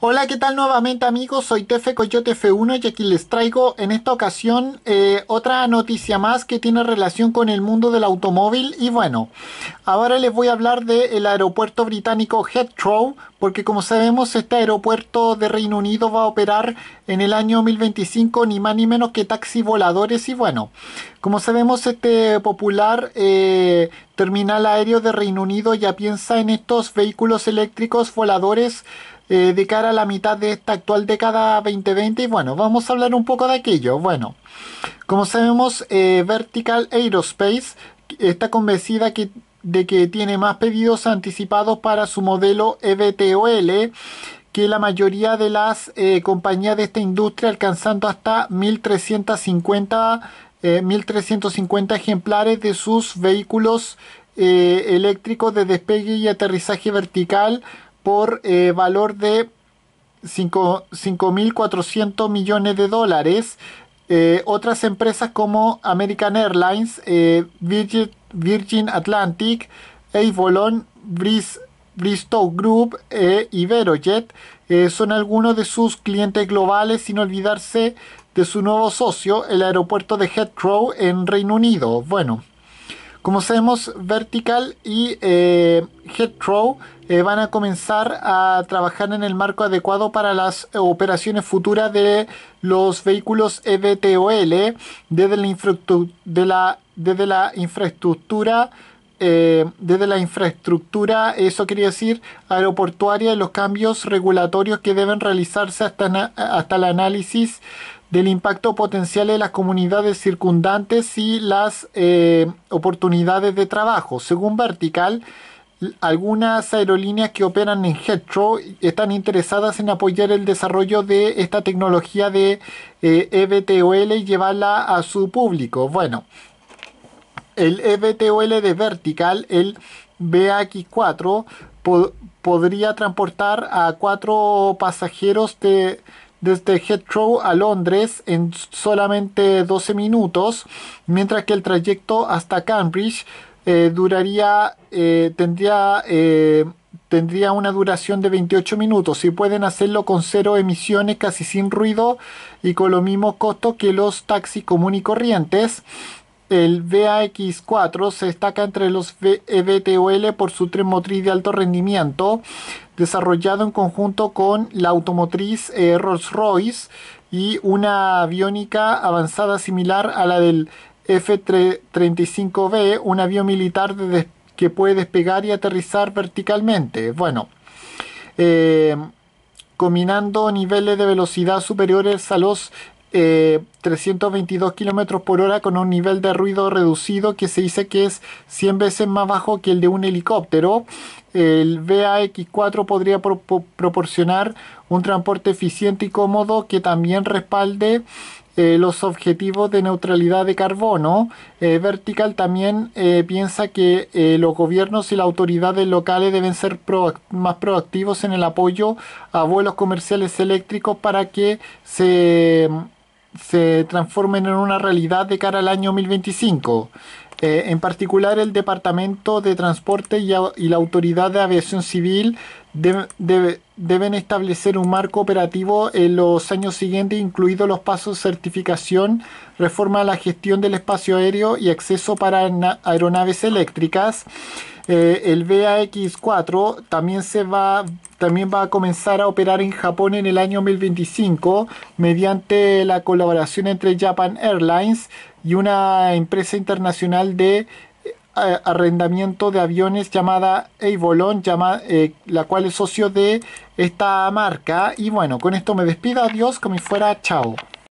Hola, ¿qué tal nuevamente amigos? Soy Tefe Coyote F1 y aquí les traigo en esta ocasión eh, otra noticia más que tiene relación con el mundo del automóvil y bueno, ahora les voy a hablar del aeropuerto británico Heathrow porque como sabemos este aeropuerto de Reino Unido va a operar en el año 2025 ni más ni menos que taxi voladores y bueno, como sabemos este popular eh, terminal aéreo de Reino Unido ya piensa en estos vehículos eléctricos voladores eh, de cara a la mitad de esta actual década 2020 y bueno, vamos a hablar un poco de aquello. Bueno, como sabemos, eh, Vertical Aerospace está convencida que, de que tiene más pedidos anticipados para su modelo EVTOL que la mayoría de las eh, compañías de esta industria alcanzando hasta 1.350, 1.350 ejemplares de sus vehículos eléctricos de despegue y aterrizaje vertical por eh, valor de 5.400 millones de dólares. Eh, otras empresas como American Airlines, eh, Virgin, Atlantic, Avolon, Bristow Group e Iberojet son algunos de sus clientes globales sin olvidarse de su nuevo socio, el aeropuerto de Heathrow en Reino Unido. Bueno, como sabemos, Vertical y eh, eh, van a comenzar a trabajar en el marco adecuado para las operaciones futuras de los vehículos EVTOL eh, desde la, infraestructura, eh, desde la infraestructura eso quería decir aeroportuaria y los cambios regulatorios que deben realizarse hasta, hasta el análisis del impacto potencial en las comunidades circundantes y las eh, oportunidades de trabajo. Según Vertical, algunas aerolíneas que operan en Heathrow están interesadas en apoyar el desarrollo de esta tecnología de EVTOL eh, e y llevarla a su público. Bueno, el EBTOL de Vertical, el BAX4, podría transportar a cuatro pasajeros de desde Heathrow a Londres en solamente 12 minutos, mientras que el trayecto hasta Cambridge eh, duraría, eh, tendría, eh, tendría una duración de 28 minutos y pueden hacerlo con cero emisiones, casi sin ruido y con lo mismo costo que los taxis comunes y corrientes. El VAX4 se destaca entre los EVTOL por su tren motriz de alto rendimiento, desarrollado en conjunto con la automotriz eh, Rolls-Royce y una aviónica avanzada similar a la del F-35B, un avión militar que puede despegar y aterrizar verticalmente. Bueno, eh, combinando niveles de velocidad superiores a los eh, 322 kilómetros por hora con un nivel de ruido reducido que se dice que es 100 veces más bajo que el de un helicóptero. El VAX4 podría proporcionar un transporte eficiente y cómodo que también respalde eh, los objetivos de neutralidad de carbono. Eh, Vertical también eh, piensa que los gobiernos y las autoridades locales deben ser más proactivos en el apoyo a vuelos comerciales eléctricos para que se se transformen en una realidad de cara al año 2025. Eh, en particular, el Departamento de Transporte y, la Autoridad de Aviación Civil deben establecer un marco operativo en los años siguientes, incluidos los pasos de certificación, reforma a la gestión del espacio aéreo y acceso para aeronaves eléctricas. Eh, el bax 4 también, se va, también va a comenzar a operar en Japón en el año 2025 mediante la colaboración entre Japan Airlines y una empresa internacional de eh, arrendamiento de aviones llamada Avolon, llamada eh, la cual es socio de esta marca. Y bueno, con esto me despido, adiós, como si fuera, chao.